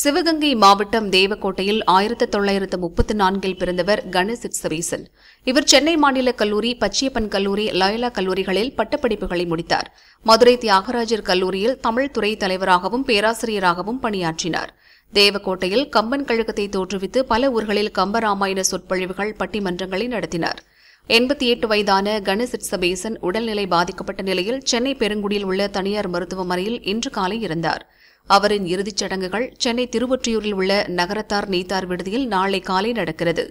சிவகங்கை மாவட்டம் தேவக்கோட்டையில் ஆயிரத்தி தொள்ளாயிரத்து முப்பத்தி நான்கில் பிறந்தவர் கணசிட்சவேசன் இவர் சென்னை மாநில கல்லூரி பச்சியப்பன் கல்லூரி லயலா கல்லூரிகளில் பட்டப்படிப்புகளை முடித்தார் மதுரை தியாகராஜர் கல்லூரியில் தமிழ் துறை தலைவராகவும் பேராசிரியராகவும் பணியாற்றினார் தேவக்கோட்டையில் கம்பன் கழகத்தை தோற்றுவித்து பல ஊர்களில் கம்பராமாயண சொற்பொழிவுகள் பட்டிமன்றங்களை நடத்தினார் எண்பத்தி எட்டு வயதான கணசிட்சபேசன் உடல்நிலை பாதிக்கப்பட்ட நிலையில் சென்னை பெருங்குடியில் உள்ள தனியார் மருத்துவமனையில் இன்று காலை இறந்தாா் அவரின் இறுதிச் சடங்குகள் சென்னை திருவொற்றியூரில் உள்ள நகரத்தார் நீத்தார் விடுதியில் நாளை காலை நடக்கிறது